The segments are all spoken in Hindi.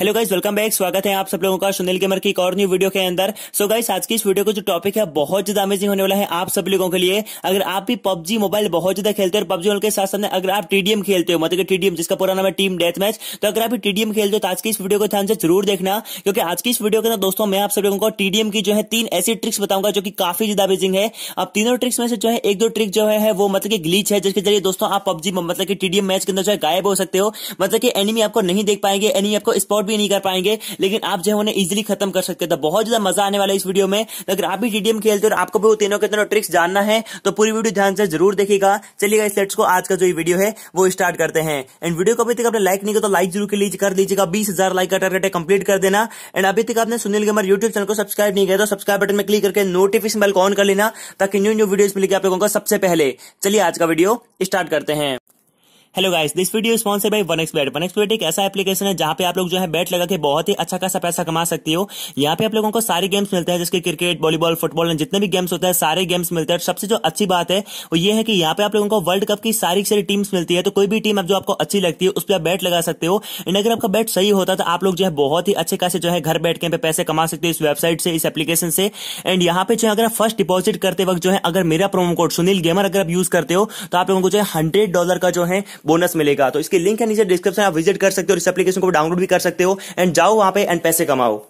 हेलो गाइस वेलकम बैक स्वागत है आप सब लोगों का सुनील गेमर की एक और न्यू वीडियो के अंदर सो so आज की इस वीडियो का जो टॉपिक है बहुत ज्यादा अमेजिंग होने वाला है आप सब लोगों के लिए अगर आप भी पबजी मोबाइल बहुत ज्यादा खेलते हो और पबजी के साथ साथ अगर आप टीडीएम खेलते हो मतलब टीडीएम जिसका पूरा नाम है टीम डेथ मैच तो अगर आप टीडीएम खेलते हो तो आज की इस वीडियो को ध्यान से जरूर देखना क्योंकि आज की इस वीडियो के अंदर दोस्तों मैं आप सब लोगों को टीडीएम की जो है तीन ऐसी ट्रिक्स बताऊंगा जो कि काफी ज्यादा अमेजिंग है अब तीनों ट्रिक्स में से जो है एक दो ट्रिक जो है वो मतलब की ग्लीच है जिसके जरिए दोस्तों आप पबजी मतलब की टीडीएम मैच के अंदर जो है गायब हो सकते हो मतलब की एनिमी आपको नहीं देख पाएंगे एनिमी आपको स्पॉट भी नहीं कर पाएंगे लेकिन आप जो है उन्हें इजिली खत्म कर सकते हैं तो बहुत ज्यादा मजा आने वाला है इस वीडियो में तो अगर आप भी टीडीएम खेलते हो आपको भी वो तीनों के तीनों ट्रिक्स जानना है तो पूरी वीडियो ध्यान से जरूर देखेगा चलिएगा इस लेट्स को आज का जो वीडियो है वो स्टार्ट करते हैं एंड वीडियो को अभी तक आपने लाइक नहीं किया तो लाइक जरूर कर लीजिएगा बीस हजार लाइक का टारगेट कंप्लीट कर देना एंड अभी तक आपने सुनील गमर यूट्यूब चैनल को सब्सक्राइब नहीं किया तो सब्सक्राइब बटन में क्लिक करके नोटिफिकेशन बेल को ऑन कर लेना ताकि न्यू न्यू वीडियो मिलेगी आप लोगों को सबसे पहले चलिए आज का वीडियो स्टार्ट करते हैं hello guys this video sponsor by one एक्सपेट वन एक्सपेट एक ऐसा एप्लीकेशन है जहां पे आप लोग जो है बैट लगा के बहुत ही अच्छा खासा पैसा कमा सकती हो यहाँ पे आप लोगों को सारे गेम्स मिलते हैं जिसके क्रिकेट वॉलीबॉल फुटबॉल जितने भी गेम्स होते हैं सारे गेम्स मिलते हैं सबसे जो अच्छी बात है वो ये है कि यहाँ पे आप लोगों को वर्ल्ड कप की सारी सारी टीम्स मिलती है तो कोई भी टीम जो आपको अच्छी लगती है उस पर आप बैट लगा सकते हो एंड अगर आपका बैट सही होता तो आप लोग जो है बहुत ही अच्छे खासे जो है घर बैठ के पैसे कमा सकते हो इस वेबसाइट से इस एप्लीकेशन से एंड यहाँ पे जो है अगर आप फर्स्ट डिपोजिट करते वक्त जो है अगर मेरा प्रोमो कोड सुनील गेमर अगर आप यूज करते हो तो आप लोगों को जो है हंड्रेड डॉलर का जो है बोनस मिलेगा तो इसकी लिंक है नीचे डिस्क्रिप्शन आप विजिट कर सकते हो इस एप्लीकेशन को डाउनलोड भी कर सकते हो एंड जाओ वहां पे एंड पैसे कमाओ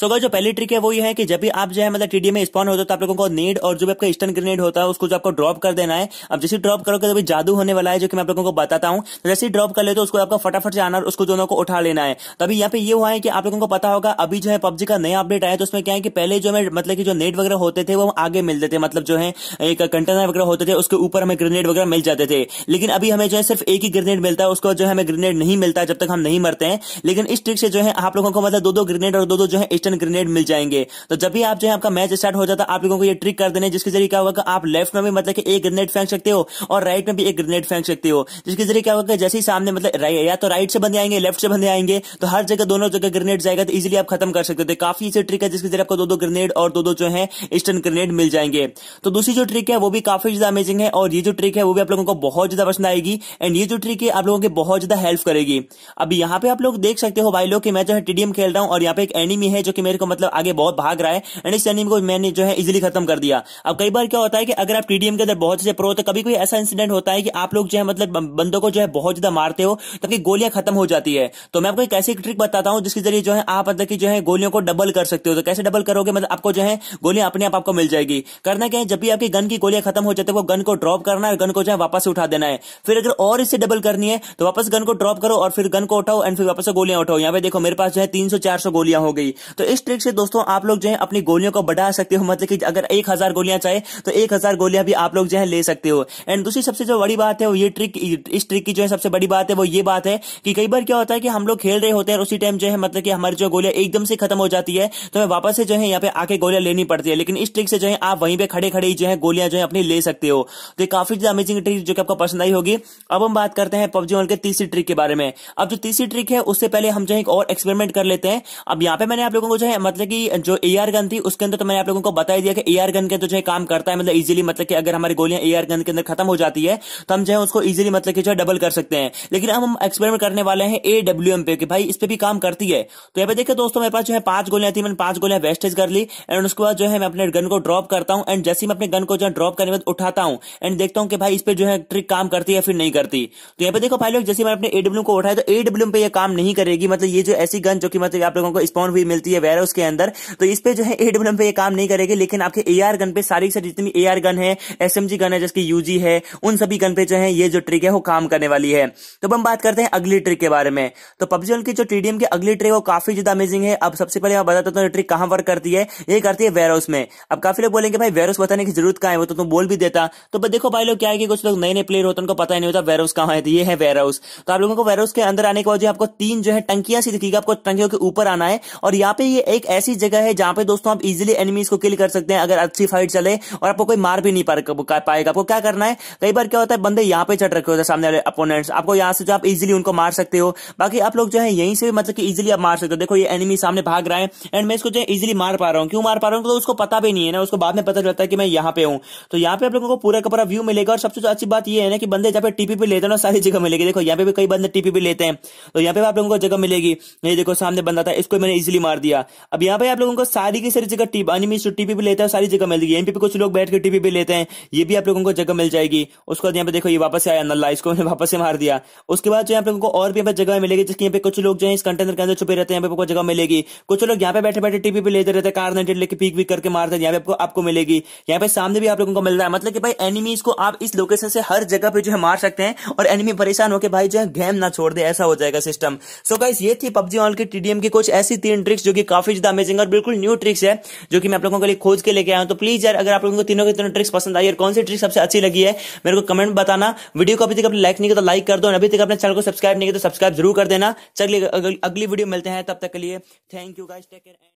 सो so, जो पहली ट्रिक है वो ये है कि जब भी आप जो है मतलब टीडीए में स्पॉन होते हो तो आप लोगों को नेड और जो भी आपका स्टन ग्रेनेड होता है उसको जो आपको ड्रॉप कर देना है अब जैसे ड्रॉप करोगे तो जादू होने वाला है जो कि मैं आप लोगों को बताता हूँ तो जैसे ही ड्रॉप कर लेते तो उसको आपको फटाफट से आना उसको दोनों को उठा लेना है तो अभी यहाँ पे ये हुआ है कि आप लोगों को पता होगा अभी जो है पब्जी का नया अपडेट आया तो उसमें क्या है कि पहले जो हमें मतलब की जो नेट वगैरह होते थे वो आगे मिलते थे मतलब जो है एक कंटेनर वगैरह होते थे उसके ऊपर हमें ग्रेनेड वगैरह मिल जाते थे लेकिन अभी हमें जो है सिर्फ एक ही ग्रेनेड मिलता है उसको जो है हमें ग्रेनेड नहीं मिलता जब तक हम नहीं मरते हैं लेकिन इस ट्रिक से जो है आप लोगों को मतलब दो दो ग्रेनेड और दो दो जो है मोशन ग्रेनेड मिल जाएंगे तो जब भी आप जो है आपका मैच स्टार्ट हो जाता है आप लोगों को ये ट्रिक कर देने जिसके जरिए क्या होगा कि आप लेफ्ट में भी मतलब कि एक ग्रेनेड फेंक सकते हो और राइट में भी एक ग्रेनेड फेंक सकते हो जिसके जरिए क्या होगा जैसे ही सामने मतलब या तो राइट से बंदे आएंगे लेफ्ट से बंदे आएंगे तो हर जगह दोनों जगह ग्रेनेड जाएगा तो इजिली आप खत्म कर सकते थे तो काफी इसे ट्रिक है जिसके जरिए आपको दो दो ग्रेनेड और दो दो जो है ईस्टर्न ग्रेनेड मिल जाएंगे तो दूसरी जो ट्रिक है वो भी काफी ज्यादा अमेजिंग है और ये जो ट्रिक है वो भी आप लोगों को बहुत ज्यादा पसंद आएगी एंड ये जो ट्रिक है आप लोगों की बहुत ज्यादा हेल्प करेगी अब यहाँ पे आप लोग देख सकते हो भाई लोग कि मैं जो है टीडीएम खेल रहा हूँ और यहाँ पे एक एनिमी है जो कि मेरे को मतलब आगे बहुत भाग रहा है एंड इस एनिमी को मैंने जो है इजिली खत्म कर दिया अब कई बार क्या होता है कि अगर आप टीडीएम के अंदर बहुत से प्रो तो कभी कोई ऐसा इंसिडेंट होता है कि आप लोग जो है मतलब बंदों को जो है बहुत ज्यादा मारते हो तब गोलियां खत्म हो जाती है तो मैं आपको एक ऐसी ट्रिक बताता हूँ जिसके जरिए जो है आप मतलब की जो है गोलियों को डबल कर सकते हो तो कैसे डबल करोगे मतलब आपको जो है गोलियां अपने आप आपको मिल जाएगी करना क्या है जब भी आपकी गन की गोलियां खत्म हो जाती है वो गन को ड्रॉप करना है गन को जो है वापस उठा देना है फिर अगर और इससे डबल करनी है तो वापस गन को ड्रॉप करो और फिर गन को उठाओ एंड फिर वापस गोलियां उठाओ यहाँ पे देखो मेरे पास जो है तीन सौ गोलियां हो गई तो इस ट्रिक से दोस्तों आप लोग जो है अपनी गोलियों को बढ़ा सकते हो मतलब कि अगर एक हजार गोलियां चाहे तो एक हजार गोलियां भी आप लोग जो है ले सकते हो एंड दूसरी सबसे जो बड़ी बात है वो ये ट्रिक इस ट्रिक की जो है सबसे बड़ी बात है वो ये बात है कि कई बार क्या होता है कि हम लोग खेल रहे होते हैं उसी टाइम जो है मतलब की हमारी जो गोलियां एकदम से खत्म हो जाती है तो हमें वापस से जो है यहाँ पे आके गोलियां लेनी पड़ती है लेकिन इस ट्रिक से जो है आप वहीं पर खड़े खड़े जो है गोलियां जो है अपनी ले सकते हो तो काफी ज्यादा अमेजिंग ट्रिक जो कि आपको पसंद आई होगी अब हम बात करते हैं पबजी वन के तीसरी ट्रिक के बारे में अब जो तीसरी ट्रिक है उससे पहले हम जो है एक और एक्सपेरिमेंट कर लेते हैं अब यहाँ पे मैंने आप लोगों को जो है मतलब कि जो ए गन थी उसके अंदर तो मैंने आप लोगों को बताया दिया कि ए गन के अंदर जो है काम करता है मतलब इजीली मतलब कि अगर हमारी गोलियां ए गन के अंदर खत्म हो जाती है तो हम जो है उसको इजीली मतलब कि जो है डबल कर सकते हैं लेकिन अब हम एक्सपेरिमेंट करने वाले हैं ए डब्ल्यू एम पे कि भाई इस पर भी काम करती है तो यहाँ पे देखिए दोस्तों मेरे पास जो है पांच गोलियां थी मैंने पांच गोलियां वेस्टेज कर ली एंड उसके बाद जो है मैं अपने गन को ड्रॉप करता हूँ एंड जैसे मैं अपने गन को जो है ड्रॉप करने के बाद उठाता हूँ एंड देखता हूँ कि भाई इस पर जो है ट्रिक काम करती है फिर नहीं करती तो यहाँ पे देखो भाई लोग जैसे मैंने अपने एडब्ल्यू को उठाया तो एडब्ल्यू पे ये काम नहीं करेगी मतलब ये जो ऐसी गन जो कि मतलब आप लोगों को स्पॉन्ड हुई मिलती है वेयरहाउस के अंदर तो इस पे जो है एडब्ल्यूएम पे ये काम नहीं करेगी लेकिन आपके एआर गन पे सारी सारी जितनी एआर गन है एसएमजी गन है जैसे यूजी है उन सभी गन पे जो है ये जो ट्रिक है वो काम करने वाली है तो हम बात करते हैं अगली ट्रिक के बारे में तो पब्जी की जो टीडीएम की अगली ट्रिक वो काफी ज्यादा अमेजिंग है अब सबसे पहले मैं बताता हूँ ट्रिक तो कहां वर्क करती है ये करती है वेयरहाउस में अब काफी लोग बोलेंगे भाई वेयरहाउस बताने की जरूरत कहा है वो तो तुम बोल भी देता तो देखो भाई लोग क्या है कि कुछ लोग नए नए प्लेयर होते हैं उनको पता ही नहीं होता वेयरहाउस कहाँ है तो ये है वेयरहाउस तो आप लोगों को वेयरहाउस के अंदर आने के बाद आपको तीन जो है टंकियां सी दिखेगी आपको टंकियों के ऊपर आना है और यहाँ पे ये एक ऐसी जगह है जहां पे दोस्तों आप इजिली एनिमीज को किल कर सकते हैं अगर अच्छी फाइट चले और आपको कोई मार भी नहीं पाएगा आपको क्या करना है कई बार क्या होता है बंदे यहाँ पे चढ़ रखे होते हैं सामने वाले अपोनेंट्स आपको यहाँ से जो आप इजिली उनको मार सकते हो बाकी आप लोग जो है यहीं से मतलब कि इजिली आप मार सकते हो देखो ये एनिमी सामने भाग रहा है एंड मैं इसको जो है इजिली मार पा रहा हूँ क्यों मार पा रहा हूँ तो उसको पता भी नहीं है ना उसको बाद में पता चलता है कि मैं यहाँ पे हूँ तो यहाँ पे आप लोगों को पूरा का पूरा व्यू मिलेगा और सबसे अच्छी बात यह है ना कि बंदे जहाँ पे टीपी भी लेते हैं ना सारी जगह मिलेगी देखो यहाँ पे भी कई बंदे टीपी भी लेते हैं तो यहाँ पे आप लोगों को जगह मिलेगी नहीं देखो सामने बंदा था इसको मैंने इजिली मार दिया जाएगा अब यहाँ पे आप लोगों को सारी की सारी जगह टीप अनिमेशन टीपी भी लेता है सारी जगह मिल जाएगी एमपी पे कुछ लोग बैठ के टीपी भी लेते हैं ये भी आप लोगों को जगह मिल जाएगी उसके बाद यहाँ पे देखो ये वापस आया नल्ला इसको मैंने वापस से मार दिया उसके बाद जो आप लोगों को और भी यहाँ पे जगह मिलेगी जिसकी यहाँ पे कुछ लोग जो है इस कंटेनर के अंदर छुपे रहते हैं आपको जगह मिलेगी कुछ लोग यहाँ पे बैठे बैठे टीपी भी लेते रहते हैं कार नाइटेड लेके पीक भी करके मारते हैं यहाँ पे आपको आपको मिलेगी यहाँ पे सामने भी आप लोगों को मिल रहा है मतलब कि भाई एनिमीज को आप इस लोकेशन से हर जगह पे जो है मार सकते हैं और एनिमी परेशान होकर भाई जो है गेम ना छोड़ दे ऐसा हो जाएगा सिस्टम सो गाइस ये थी पब्जी ऑल की टीडीएम की कुछ ऐसी तीन ट्रिक्स जो कि काफी ज्यादा अमेजिंग और बिल्कुल न्यू ट्रिक्स है जो कि मैं आप लोगों के लिए खोज के लेके आया हूं तो प्लीज यार अगर आप लोगों को तीनों के तीनों ट्रिक्स पसंद आई और कौन सी ट्रिक सबसे अच्छी लगी है मेरे को कमेंट बताना वीडियो को अभी तक अपने लाइक नहीं किया तो लाइक कर दो अभी तक अपने चैनल को सब्सक्राइब नहीं किया तो सब्सक्राइब जरूर कर देना चलिए अगली वीडियो मिलते हैं तब तक के लिए thank you guys take care